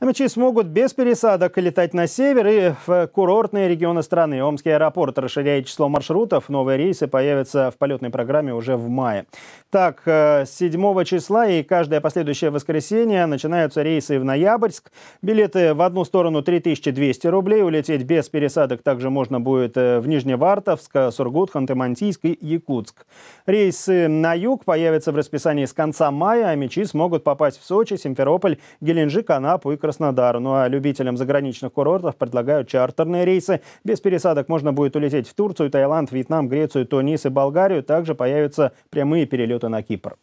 Москвичи смогут без пересадок летать на север и в курортные регионы страны. Омский аэропорт расширяет число маршрутов. Новые рейсы появятся в полетной программе уже в мае. Так, 7 э, числа и каждое последующее воскресенье начинаются рейсы в Ноябрьск. Билеты в одну сторону 3200 рублей. Улететь без пересадок также можно будет э, в Нижневартовск, Сургут, Ханты-Мансийск и Якутск. Рейсы на юг появятся в расписании с конца мая, а мечи смогут попасть в Сочи, Симферополь, Геленджик, Анапу и Краснодар. Краснодару. Ну а любителям заграничных курортов предлагают чартерные рейсы. Без пересадок можно будет улететь в Турцию, Таиланд, Вьетнам, Грецию, Тунис и Болгарию. Также появятся прямые перелеты на Кипр.